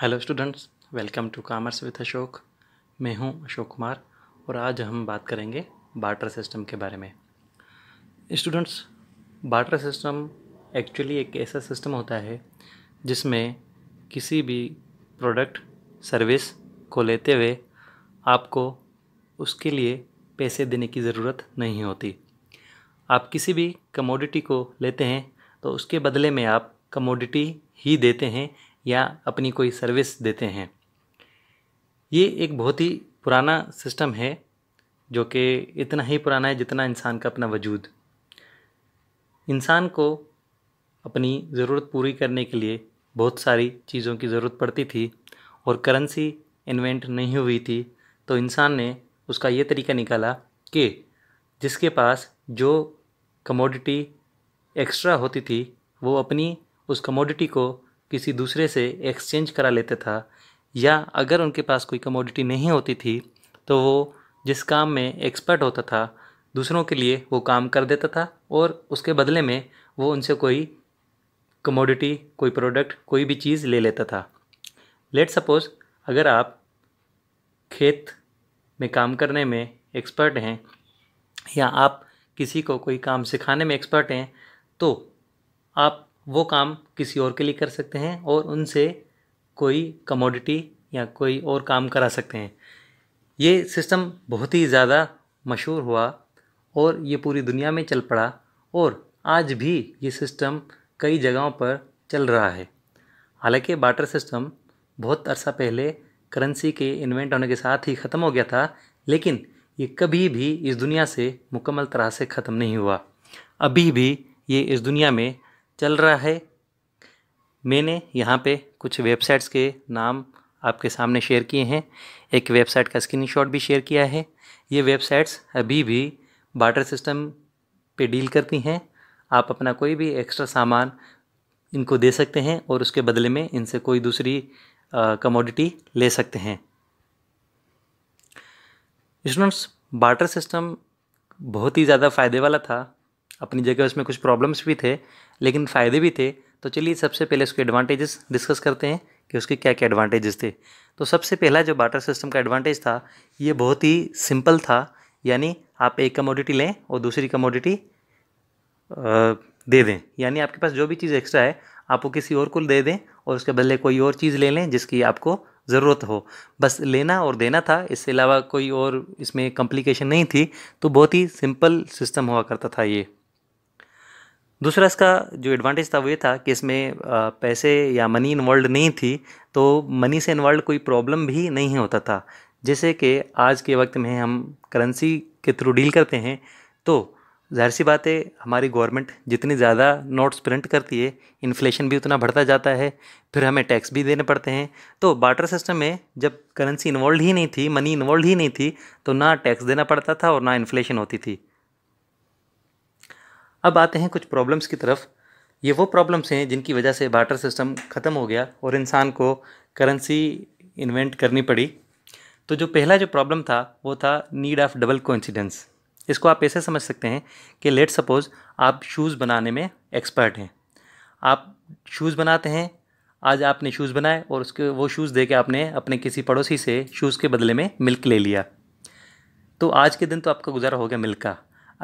hello students welcome to commerce with Ashok मैं हूं अशोक कुमार और आज हम बात करेंगे बाटर सिस्टम के बारे में स्टूडेंट्स बाटर सिस्टम एक्चुअली एक ऐसा सिस्टम होता है जिसमें किसी भी प्रोडक्ट सर्विस को लेते हुए आपको उसके लिए पैसे देने की ज़रूरत नहीं होती आप किसी भी कमोडिटी को लेते हैं तो उसके बदले में आप कमोडिटी ही देते हैं या अपनी कोई सर्विस देते हैं ये एक बहुत ही पुराना सिस्टम है जो कि इतना ही पुराना है जितना इंसान का अपना वजूद इंसान को अपनी ज़रूरत पूरी करने के लिए बहुत सारी चीज़ों की ज़रूरत पड़ती थी और करेंसी इन्वेंट नहीं हुई थी तो इंसान ने उसका ये तरीका निकाला कि जिसके पास जो कमोडिटी एक्स्ट्रा होती थी वो अपनी उस कमोडिटी को किसी दूसरे से एक्सचेंज करा लेता था या अगर उनके पास कोई कमोडिटी नहीं होती थी तो वो जिस काम में एक्सपर्ट होता था दूसरों के लिए वो काम कर देता था और उसके बदले में वो उनसे कोई कमोडिटी कोई प्रोडक्ट कोई भी चीज़ ले लेता था लेट सपोज़ अगर आप खेत में काम करने में एक्सपर्ट हैं या आप किसी को कोई काम सिखाने में एक्सपर्ट हैं तो आप वो काम किसी और के लिए कर सकते हैं और उनसे कोई कमोडिटी या कोई और काम करा सकते हैं ये सिस्टम बहुत ही ज़्यादा मशहूर हुआ और ये पूरी दुनिया में चल पड़ा और आज भी ये सिस्टम कई जगहों पर चल रहा है हालांकि बाटर सिस्टम बहुत अरसा पहले करेंसी के इन्वेंट होने के साथ ही ख़त्म हो गया था लेकिन ये कभी भी इस दुनिया से मुकम्मल तरह से ख़त्म नहीं हुआ अभी भी ये इस दुनिया में चल रहा है मैंने यहाँ पे कुछ वेबसाइट्स के नाम आपके सामने शेयर किए हैं एक वेबसाइट का स्क्रीनशॉट भी शेयर किया है ये वेबसाइट्स अभी भी बाटर सिस्टम पे डील करती हैं आप अपना कोई भी एक्स्ट्रा सामान इनको दे सकते हैं और उसके बदले में इनसे कोई दूसरी कमोडिटी ले सकते हैं स्टूडेंट्स बाटर सिस्टम बहुत ही ज़्यादा फ़ायदे वाला था अपनी जगह उसमें कुछ प्रॉब्लम्स भी थे लेकिन फ़ायदे भी थे तो चलिए सबसे पहले उसके एडवांटेजेस डिस्कस करते हैं कि उसके क्या क्या एडवांटेजेस थे तो सबसे पहला जो बाटर सिस्टम का एडवांटेज था ये बहुत ही सिंपल था यानी आप एक कमोडिटी लें और दूसरी कमोडिटी दे दें यानी आपके पास जो भी चीज़ एक्स्ट्रा है आप वो किसी और को दे दें और उसके बदले कोई और चीज़ ले लें जिसकी आपको ज़रूरत हो बस लेना और देना था इससे अलावा कोई और इसमें कॉम्प्लिकेशन नहीं थी तो बहुत ही सिंपल सिस्टम हुआ करता था ये दूसरा इसका जो एडवांटेज था वो ये था कि इसमें पैसे या मनी इन्वॉल्व नहीं थी तो मनी से इन्वॉल्व कोई प्रॉब्लम भी नहीं होता था जैसे कि आज के वक्त में हम करेंसी के थ्रू डील करते हैं तो जाहिर सी बात है हमारी गवर्नमेंट जितनी ज़्यादा नोट्स प्रिंट करती है इन्फ्लेशन भी उतना बढ़ता जाता है फिर हमें टैक्स भी देने पड़ते हैं तो बाटर सिस्टम में जब करेंसी इन्वॉल्व ही नहीं थी मनी इन्वॉल्व ही नहीं थी तो ना टैक्स देना पड़ता था और ना इन्फ्लेशन होती थी अब आते हैं कुछ प्रॉब्लम्स की तरफ ये वो प्रॉब्लम्स हैं जिनकी वजह से बाटर सिस्टम ख़त्म हो गया और इंसान को करेंसी इन्वेंट करनी पड़ी तो जो पहला जो प्रॉब्लम था वो था नीड ऑफ़ डबल कोइंसिडेंस इसको आप ऐसे समझ सकते हैं कि लेट सपोज़ आप शूज़ बनाने में एक्सपर्ट हैं आप शूज़ बनाते हैं आज आपने शूज़ बनाए और उसके वो शूज़ दे के आपने अपने किसी पड़ोसी से शूज़ के बदले में मिल्क ले लिया तो आज के दिन तो आपका गुजारा हो गया मिल्क का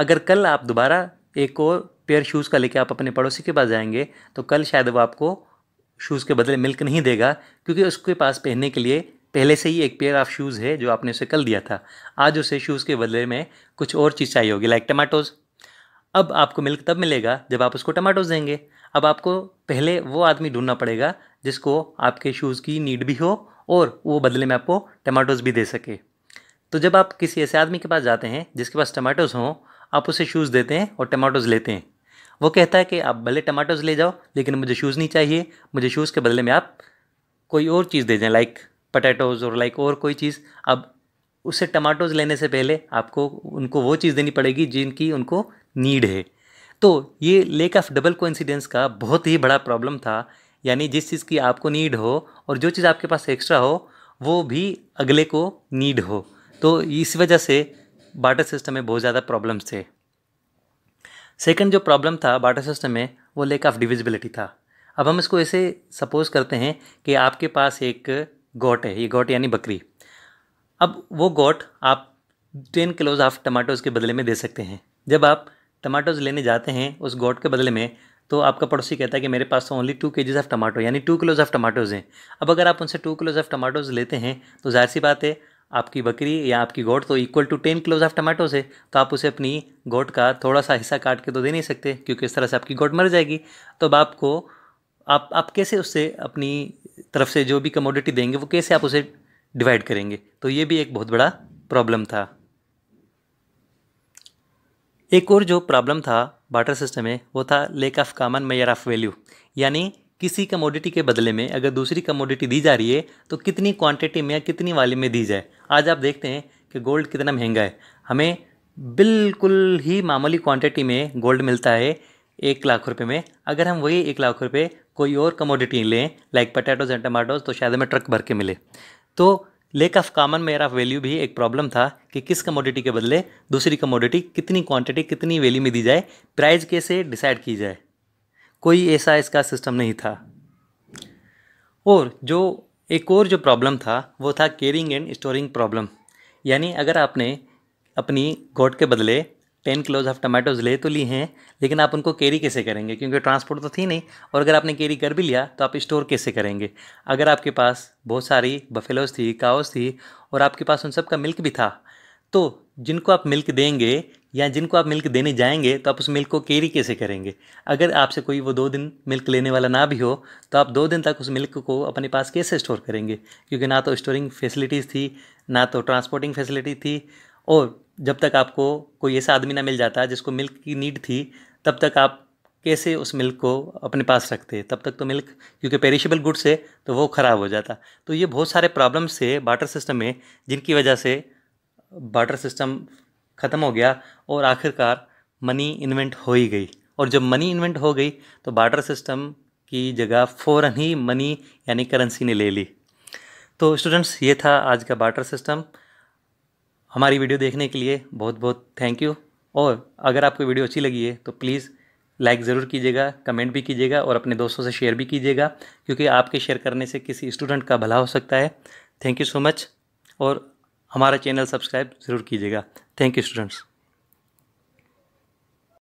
अगर कल आप दोबारा एक और पेयर शूज़ का लेके आप अपने पड़ोसी के पास जाएंगे तो कल शायद वो आपको शूज़ के बदले मिल्क नहीं देगा क्योंकि उसके पास पहनने के लिए पहले से ही एक पेयर ऑफ शूज़ है जो आपने उसे कल दिया था आज उसे शूज़ के बदले में कुछ और चीज़ चाहिए होगी लाइक टमाटोज़ अब आपको मिल्क तब मिलेगा जब आप उसको टमाटोज देंगे अब आपको पहले वो आदमी ढूंढना पड़ेगा जिसको आपके शूज़ की नीड भी हो और वो बदले में आपको टमाटोज भी दे सके तो जब आप किसी ऐसे आदमी के पास जाते हैं जिसके पास टमाटोज हों आप उसे शूज़ देते हैं और टमाटोज़ लेते हैं वो कहता है कि आप भले टमाटोज़ ले जाओ लेकिन मुझे शूज़ नहीं चाहिए मुझे शूज़ के बदले में आप कोई और चीज़ दे दें लाइक पटेटोज़ और लाइक और कोई चीज़ अब उसे टमाटोज़ लेने से पहले आपको उनको वो चीज़ देनी पड़ेगी जिनकी उनको नीड है तो ये लेक ऑफ डबल कोइंसिडेंस का बहुत ही बड़ा प्रॉब्लम था यानी जिस चीज़ की आपको नीड हो और जो चीज़ आपके पास एक्स्ट्रा हो वो भी अगले को नीड हो तो इस वजह से बाटर सिस्टम में बहुत ज़्यादा प्रॉब्लम्स थे सेकंड जो प्रॉब्लम था बाटर सिस्टम में वो लेक ऑफ डिविजिबिलिटी था अब हम इसको ऐसे सपोज करते हैं कि आपके पास एक गोट है ये गोट यानी बकरी अब वो गोट आप टेन किलोज ऑफ टमाटोज के बदले में दे सकते हैं जब आप टमाटोज लेने जाते हैं उस गोट के बदले में तो आपका पड़ोसी कहता है कि मेरे पास तो only two kgs of tomato यानी टू किलोज ऑफ टमाटोज़ हैं अब अगर आप उनसे टू किलोज ऑफ टमाटोज़ लेते हैं तो जाहिर सी बात है आपकी बकरी या आपकी गोट तो equal to ten kilos of tomato से तो आप उसे अपनी गोट का थोड़ा सा हिस्सा काट के तो दे नहीं सकते क्योंकि इस तरह से आपकी गोट मर जाएगी तो अब आपको आप आप कैसे उससे अपनी तरफ से जो भी कमोडिटी देंगे वो कैसे आप उसे डिवाइड करेंगे तो ये भी एक बहुत बड़ा प्रॉब्लम था एक और जो प्रॉब्लम था बाटर सिस्टम में वो था lack of common measure of value यानी किसी कमोडिटी के बदले में अगर दूसरी कमोडिटी दी जा रही है तो कितनी क्वांटिटी में या कितनी वाली में दी जाए आज आप देखते हैं कि गोल्ड कितना महंगा है हमें बिल्कुल ही मामूली क्वांटिटी में गोल्ड मिलता है एक लाख रुपए में अगर हम वही एक लाख रुपए कोई और कमोडिटी लें लाइक पटेटोज एंड टमाटोज तो शायद हमें ट्रक भर के मिले तो lack of common measure of value भी एक प्रॉब्लम था कि किस कमोडिटी के बदले दूसरी कमोडिटी कितनी क्वांटिटी कितनी वैल्यू में दी जाए प्राइस कैसे डिसाइड की जाए कोई ऐसा इसका सिस्टम नहीं था और जो एक और जो प्रॉब्लम था वो था केयरिंग एंड स्टोरिंग प्रॉब्लम यानी अगर आपने अपनी गोट के बदले टेन किलोज ऑफ टमाटोज ले तो ली हैं लेकिन आप उनको कैरी कैसे करेंगे क्योंकि ट्रांसपोर्ट तो थी नहीं और अगर आपने कैरी कर भी लिया तो आप स्टोर कैसे करेंगे अगर आपके पास बहुत सारी बफेलोज थी काओस थी और आपके पास उन सब का मिल्क भी था तो जिनको आप मिल्क देंगे या जिनको आप मिल्क देने जाएंगे तो आप उस मिल्क को कैरी कैसे करेंगे अगर आपसे कोई वो दो दिन मिल्क लेने वाला ना भी हो तो आप दो दिन तक उस मिल्क को अपने पास कैसे स्टोर करेंगे क्योंकि ना तो स्टोरिंग फैसिलिटीज़ थी ना तो ट्रांसपोर्टिंग फैसिलिटी थी और जब तक आपको कोई ऐसा आदमी ना मिल जाता जिसको मिल्क की नीड थी तब तक आप कैसे उस मिल्क को अपने पास रखते तब तक तो मिल्क क्योंकि पेरिशेबल गुड्स है तो वो ख़राब हो जाता तो ये बहुत सारे प्रॉब्लम्स है बाटर सिस्टम में जिनकी वजह से बाटर सिस्टम ख़त्म हो गया और आखिरकार मनी इन्वेंट हो ही गई और जब मनी इन्वेंट हो गई तो बार्टर सिस्टम की जगह फ़ौर ही मनी यानी करेंसी ने ले ली तो स्टूडेंट्स ये था आज का बार्टर सिस्टम हमारी वीडियो देखने के लिए बहुत बहुत थैंक यू और अगर आपको वीडियो अच्छी लगी है तो प्लीज़ लाइक ज़रूर कीजिएगा कमेंट भी कीजिएगा और अपने दोस्तों से शेयर भी कीजिएगा क्योंकि आपके शेयर करने से किसी स्टूडेंट का भला हो सकता है थैंक यू सो मच और हमारा चैनल सब्सक्राइब ज़रूर कीजिएगा थैंक यू स्टूडेंट्स